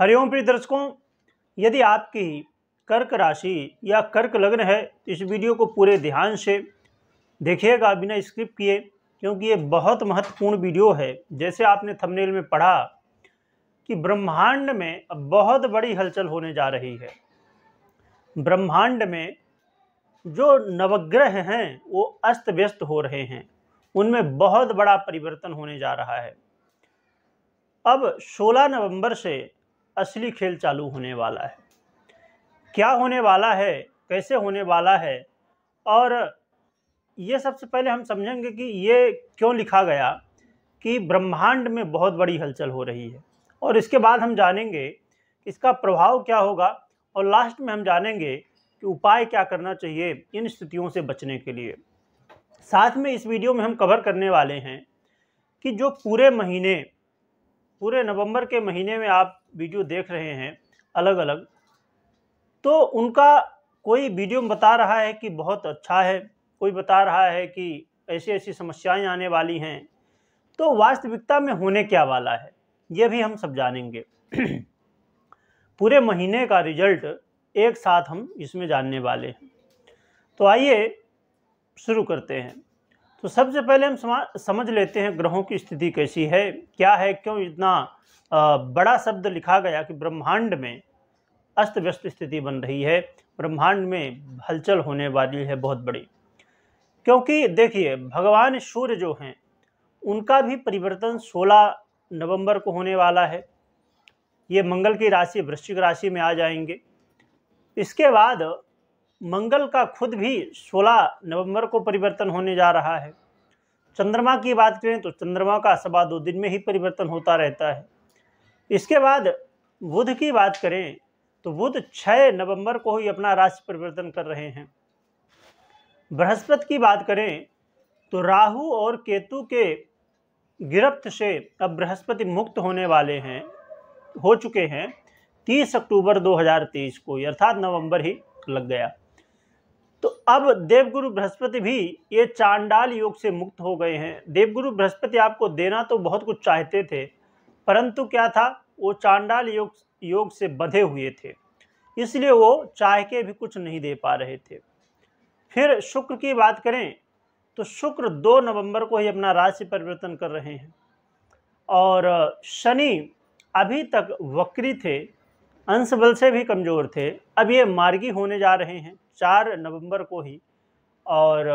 हरिओम प्रिय दर्शकों यदि आपकी कर्क राशि या कर्क लग्न है तो इस वीडियो को पूरे ध्यान से देखिएगा बिना स्क्रिप्ट किए क्योंकि ये बहुत महत्वपूर्ण वीडियो है जैसे आपने थंबनेल में पढ़ा कि ब्रह्मांड में अब बहुत बड़ी हलचल होने जा रही है ब्रह्मांड में जो नवग्रह हैं वो अस्त व्यस्त हो रहे हैं उनमें बहुत बड़ा परिवर्तन होने जा रहा है अब 16 नवंबर से असली खेल चालू होने वाला है क्या होने वाला है कैसे होने वाला है और ये सबसे पहले हम समझेंगे कि ये क्यों लिखा गया कि ब्रह्मांड में बहुत बड़ी हलचल हो रही है और इसके बाद हम जानेंगे इसका प्रभाव क्या होगा और लास्ट में हम जानेंगे कि उपाय क्या करना चाहिए इन स्थितियों से बचने के लिए साथ में इस वीडियो में हम कवर करने वाले हैं कि जो पूरे महीने पूरे नवंबर के महीने में आप वीडियो देख रहे हैं अलग अलग तो उनका कोई वीडियो बता रहा है कि बहुत अच्छा है कोई बता रहा है कि ऐसी ऐसी समस्याएं आने वाली हैं तो वास्तविकता में होने क्या वाला है ये भी हम सब जानेंगे पूरे महीने का रिजल्ट एक साथ हम इसमें जानने वाले हैं तो आइए शुरू करते हैं तो सबसे पहले हम समझ लेते हैं ग्रहों की स्थिति कैसी है क्या है क्यों इतना बड़ा शब्द लिखा गया कि ब्रह्मांड में अस्त व्यस्त स्थिति बन रही है ब्रह्मांड में हलचल होने वाली है बहुत बड़ी क्योंकि देखिए भगवान सूर्य जो हैं उनका भी परिवर्तन 16 नवंबर को होने वाला है ये मंगल की राशि वृश्चिक राशि में आ जाएंगे इसके बाद मंगल का खुद भी 16 नवंबर को परिवर्तन होने जा रहा है चंद्रमा की बात करें तो चंद्रमा का सवा दो दिन में ही परिवर्तन होता रहता है इसके बाद बुध की बात करें तो बुध 6 नवंबर को ही अपना राशि परिवर्तन कर रहे हैं बृहस्पति की बात करें तो राहु और केतु के गिरफ्त से अब बृहस्पति मुक्त होने वाले हैं हो चुके हैं 30 अक्टूबर 2023 को अर्थात नवंबर ही लग गया तो अब देवगुरु बृहस्पति भी ये चांडाल योग से मुक्त हो गए हैं देवगुरु बृहस्पति आपको देना तो बहुत कुछ चाहते थे परंतु क्या था वो चांडाल योग योग से बधे हुए थे इसलिए वो चाह के भी कुछ नहीं दे पा रहे थे फिर शुक्र की बात करें तो शुक्र दो नवंबर को ही अपना राशि परिवर्तन कर रहे हैं और शनि अभी तक वक्री थे अंश बल से भी कमज़ोर थे अब ये मार्गी होने जा रहे हैं चार नवंबर को ही और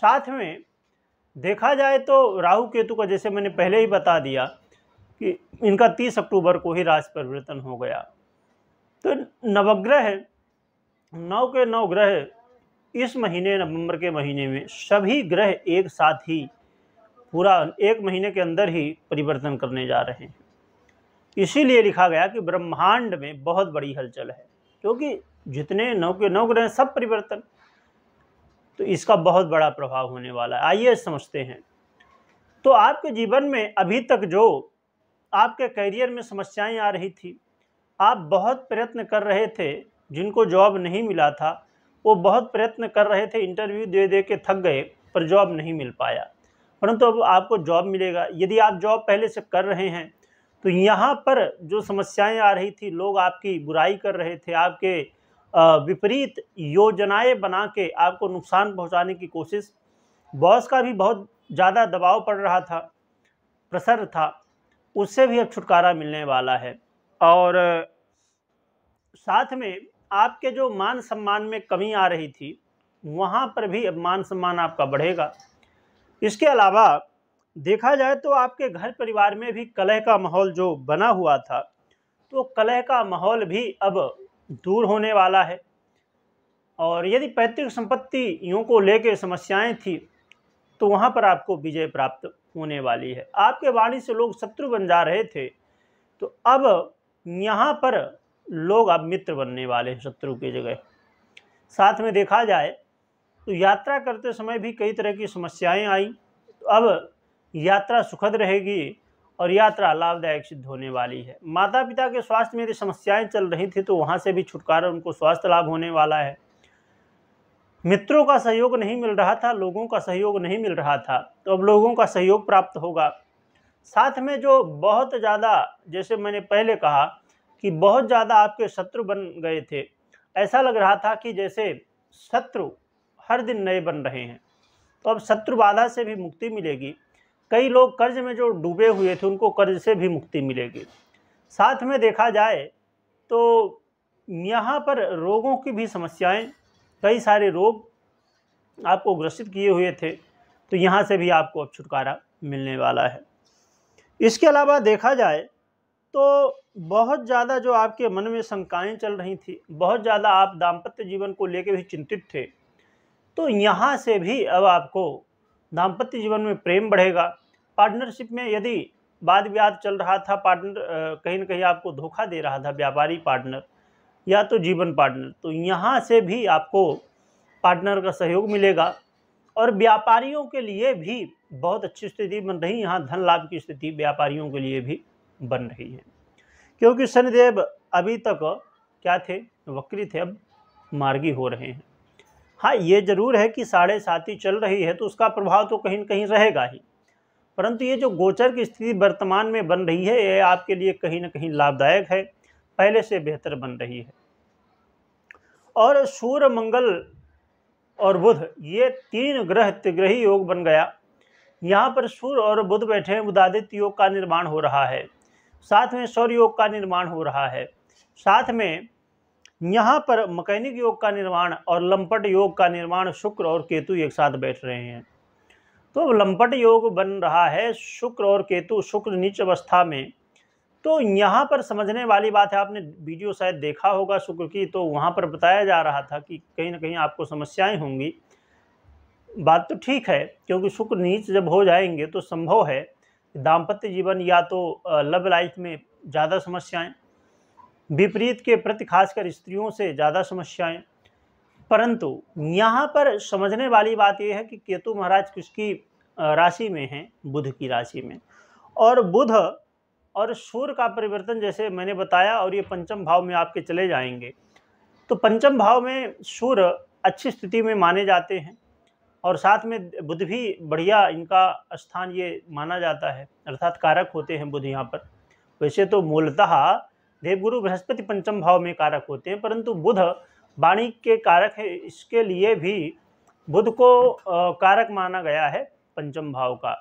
साथ में देखा जाए तो राहु केतु का जैसे मैंने पहले ही बता दिया कि इनका तीस अक्टूबर को ही राशि परिवर्तन हो गया तो नवग्रह नौ के नौ ग्रह इस महीने नवंबर के महीने में सभी ग्रह एक साथ ही पूरा एक महीने के अंदर ही परिवर्तन करने जा रहे हैं इसीलिए लिखा गया कि ब्रह्मांड में बहुत बड़ी हलचल है क्योंकि जितने नौ के नौ ग्रह सब परिवर्तन तो इसका बहुत बड़ा प्रभाव होने वाला है आइए समझते हैं तो आपके जीवन में अभी तक जो आपके करियर में समस्याएं आ रही थी आप बहुत प्रयत्न कर रहे थे जिनको जॉब नहीं मिला था वो बहुत प्रयत्न कर रहे थे इंटरव्यू दे दे के थक गए पर जॉब नहीं मिल पाया परंतु अब आपको जॉब मिलेगा यदि आप जॉब पहले से कर रहे हैं तो यहाँ पर जो समस्याएं आ रही थी लोग आपकी बुराई कर रहे थे आपके विपरीत योजनाएं बना के आपको नुकसान पहुंचाने की कोशिश बॉस का भी बहुत ज़्यादा दबाव पड़ रहा था प्रसर था उससे भी अब छुटकारा मिलने वाला है और साथ में आपके जो मान सम्मान में कमी आ रही थी वहाँ पर भी अब मान सम्मान आपका बढ़ेगा इसके अलावा देखा जाए तो आपके घर परिवार में भी कलह का माहौल जो बना हुआ था तो कलह का माहौल भी अब दूर होने वाला है और यदि पैतृक संपत्तियों को लेकर समस्याएं थी तो वहाँ पर आपको विजय प्राप्त होने वाली है आपके वाणी से लोग शत्रु बन जा रहे थे तो अब यहाँ पर लोग अब मित्र बनने वाले हैं शत्रु की जगह साथ में देखा जाए तो यात्रा करते समय भी कई तरह की समस्याएं आई तो अब यात्रा सुखद रहेगी और यात्रा लाभदायक सिद्ध होने वाली है माता पिता के स्वास्थ्य में यदि समस्याएं चल रही थी तो वहाँ से भी छुटकारा उनको स्वास्थ्य लाभ होने वाला है मित्रों का सहयोग नहीं मिल रहा था लोगों का सहयोग नहीं मिल रहा था तो अब लोगों का सहयोग प्राप्त होगा साथ में जो बहुत ज़्यादा जैसे मैंने पहले कहा कि बहुत ज़्यादा आपके शत्रु बन गए थे ऐसा लग रहा था कि जैसे शत्रु हर दिन नए बन रहे हैं तो अब शत्रु बाधा से भी मुक्ति मिलेगी कई लोग कर्ज में जो डूबे हुए थे उनको कर्ज से भी मुक्ति मिलेगी साथ में देखा जाए तो यहाँ पर रोगों की भी समस्याएं कई सारे रोग आपको ग्रसित किए हुए थे तो यहाँ से भी आपको अब छुटकारा मिलने वाला है इसके अलावा देखा जाए तो बहुत ज़्यादा जो आपके मन में शंकाएँ चल रही थी बहुत ज़्यादा आप दाम्पत्य जीवन को लेकर भी चिंतित थे तो यहाँ से भी अब आपको दाम्पत्य जीवन में प्रेम बढ़ेगा पार्टनरशिप में यदि वाद विवाद चल रहा था पार्टनर कहीं ना कहीं आपको धोखा दे रहा था व्यापारी पार्टनर या तो जीवन पार्टनर तो यहाँ से भी आपको पार्टनर का सहयोग मिलेगा और व्यापारियों के लिए भी बहुत अच्छी स्थिति बन रही है यहाँ धन लाभ की स्थिति व्यापारियों के लिए भी बन रही है क्योंकि शनिदेव अभी तक क्या थे वक्री थे अब मार्गी हो रहे हैं हाँ ये जरूर है कि साढ़े साथी चल रही है तो उसका प्रभाव तो कहीं ना कहीं रहेगा ही परंतु ये जो गोचर की स्थिति वर्तमान में बन रही है ये आपके लिए कहीं ना कहीं लाभदायक है पहले से बेहतर बन रही है और सूर्य मंगल और बुध ये तीन ग्रह त्रिग्रही योग बन गया यहाँ पर सूर्य और बुध बैठे हैं बुधादित्य योग का निर्माण हो रहा है साथ में सौर योग का निर्माण हो रहा है साथ में यहाँ पर मकैनिक योग का निर्माण और लंपट योग का निर्माण शुक्र और केतु एक साथ बैठ रहे हैं तो लंपट योग बन रहा है शुक्र और केतु शुक्र नीच अवस्था में तो यहाँ पर समझने वाली बात है आपने वीडियो शायद देखा होगा शुक्र की तो वहाँ पर बताया जा रहा था कि कहीं ना कहीं आपको समस्याएं होंगी बात तो ठीक है क्योंकि शुक्र नीच जब हो जाएंगे तो संभव है दाम्पत्य जीवन या तो लव लाइफ में ज़्यादा समस्याएं विपरीत के प्रति खासकर स्त्रियों से ज़्यादा समस्याएं परंतु यहाँ पर समझने वाली बात यह है कि केतु महाराज किसकी राशि में हैं बुध की राशि में और बुध और सूर्य का परिवर्तन जैसे मैंने बताया और ये पंचम भाव में आपके चले जाएंगे तो पंचम भाव में सूर्य अच्छी स्थिति में माने जाते हैं और साथ में बुध भी बढ़िया इनका स्थान ये माना जाता है अर्थात कारक होते हैं बुध यहाँ पर वैसे तो मूलतः देवगुरु बृहस्पति पंचम भाव में कारक होते हैं परंतु बुध वाणी के कारक है इसके लिए भी बुध को कारक माना गया है पंचम भाव का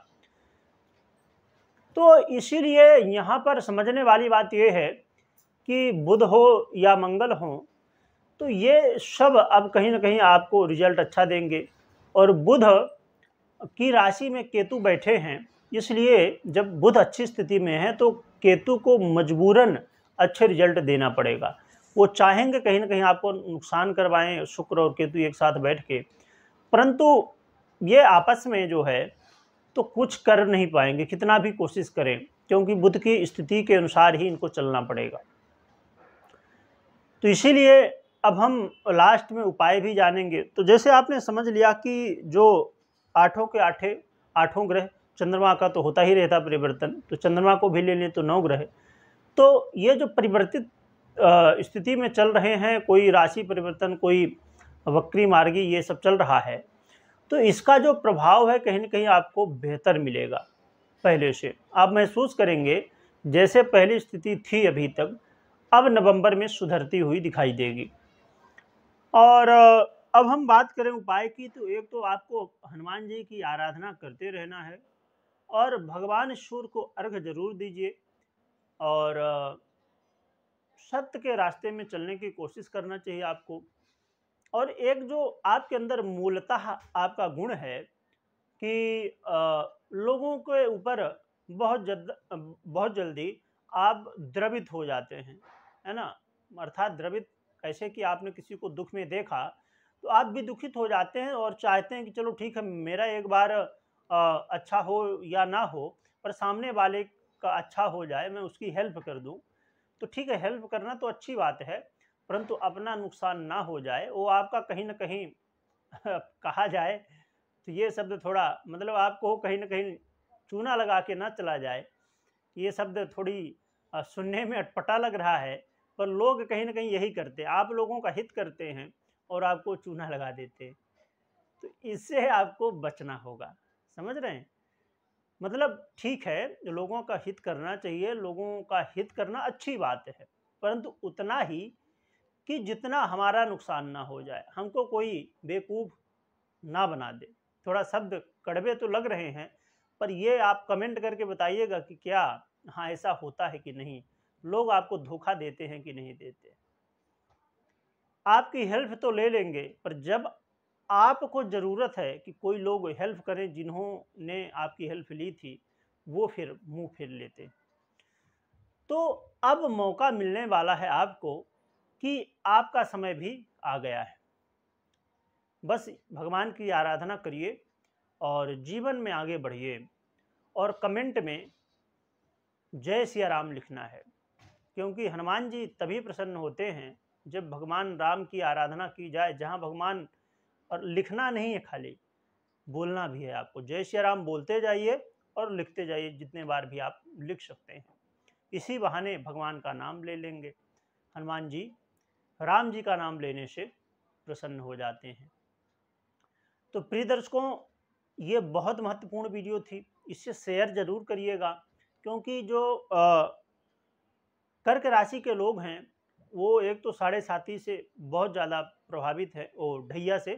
तो इसीलिए यहाँ पर समझने वाली बात यह है कि बुध हो या मंगल हो तो ये सब अब कहीं ना कहीं आपको रिजल्ट अच्छा देंगे और बुध की राशि में केतु बैठे हैं इसलिए जब बुध अच्छी स्थिति में है तो केतु को मजबूरन अच्छे रिजल्ट देना पड़ेगा वो चाहेंगे कहीं ना कहीं आपको नुकसान करवाएं शुक्र और केतु एक साथ बैठ के परंतु ये आपस में जो है तो कुछ कर नहीं पाएंगे कितना भी कोशिश करें क्योंकि बुद्ध की स्थिति के अनुसार ही इनको चलना पड़ेगा तो इसीलिए अब हम लास्ट में उपाय भी जानेंगे तो जैसे आपने समझ लिया कि जो आठों के आठे आठों ग्रह चंद्रमा का तो होता ही रहता परिवर्तन तो चंद्रमा को भी ले लें तो नौ ग्रह तो ये जो परिवर्तित स्थिति में चल रहे हैं कोई राशि परिवर्तन कोई वक्री मार्गी ये सब चल रहा है तो इसका जो प्रभाव है कहीं ना कहीं आपको बेहतर मिलेगा पहले से आप महसूस करेंगे जैसे पहली स्थिति थी अभी तक अब नवंबर में सुधरती हुई दिखाई देगी और अब हम बात करें उपाय की तो एक तो आपको हनुमान जी की आराधना करते रहना है और भगवान सूर्य को अर्घ जरूर दीजिए और सत्य के रास्ते में चलने की कोशिश करना चाहिए आपको और एक जो आपके अंदर मूलतः आपका गुण है कि लोगों के ऊपर बहुत जल्द बहुत जल्दी आप द्रवित हो जाते हैं है ना अर्थात द्रवित कैसे कि आपने किसी को दुख में देखा तो आप भी दुखित हो जाते हैं और चाहते हैं कि चलो ठीक है मेरा एक बार आ, अच्छा हो या ना हो पर सामने वाले उसका अच्छा हो जाए मैं उसकी हेल्प कर दूँ तो ठीक है हेल्प करना तो अच्छी बात है परंतु अपना नुकसान ना हो जाए वो आपका कहीं ना कहीं कहा जाए तो ये शब्द थोड़ा मतलब आपको कहीं ना कहीं चूना लगा के ना चला जाए ये शब्द थोड़ी सुनने में अटपटा लग रहा है पर लोग कहीं ना कहीं यही करते हैं आप लोगों का हित करते हैं और आपको चूना लगा देते हैं तो इससे आपको बचना होगा समझ रहे हैं मतलब ठीक है लोगों का हित करना चाहिए लोगों का हित करना अच्छी बात है परंतु उतना ही कि जितना हमारा नुकसान ना हो जाए हमको कोई बेवकूफ़ ना बना दे थोड़ा शब्द कड़वे तो लग रहे हैं पर ये आप कमेंट करके बताइएगा कि क्या हाँ ऐसा होता है कि नहीं लोग आपको धोखा देते हैं कि नहीं देते आपकी हेल्प तो ले लेंगे पर जब आपको ज़रूरत है कि कोई लोग हेल्प करें जिन्होंने आपकी हेल्प ली थी वो फिर मुंह फेर लेते तो अब मौका मिलने वाला है आपको कि आपका समय भी आ गया है बस भगवान की आराधना करिए और जीवन में आगे बढ़िए और कमेंट में जय सिया राम लिखना है क्योंकि हनुमान जी तभी प्रसन्न होते हैं जब भगवान राम की आराधना की जाए जहाँ भगवान और लिखना नहीं है खाली बोलना भी है आपको जय श्री राम बोलते जाइए और लिखते जाइए जितने बार भी आप लिख सकते हैं इसी बहाने भगवान का नाम ले लेंगे हनुमान जी राम जी का नाम लेने से प्रसन्न हो जाते हैं तो प्रिय दर्शकों ये बहुत महत्वपूर्ण वीडियो थी इससे शेयर ज़रूर करिएगा क्योंकि जो कर्क राशि के लोग हैं वो एक तो साढ़े साथी से बहुत ज़्यादा प्रभावित है और ढैया से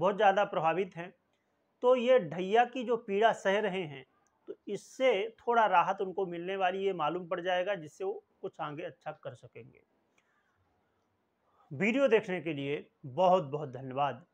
बहुत ज़्यादा प्रभावित हैं तो ये ढैया की जो पीड़ा सह रहे हैं तो इससे थोड़ा राहत उनको मिलने वाली ये मालूम पड़ जाएगा जिससे वो कुछ आगे अच्छा कर सकेंगे वीडियो देखने के लिए बहुत बहुत धन्यवाद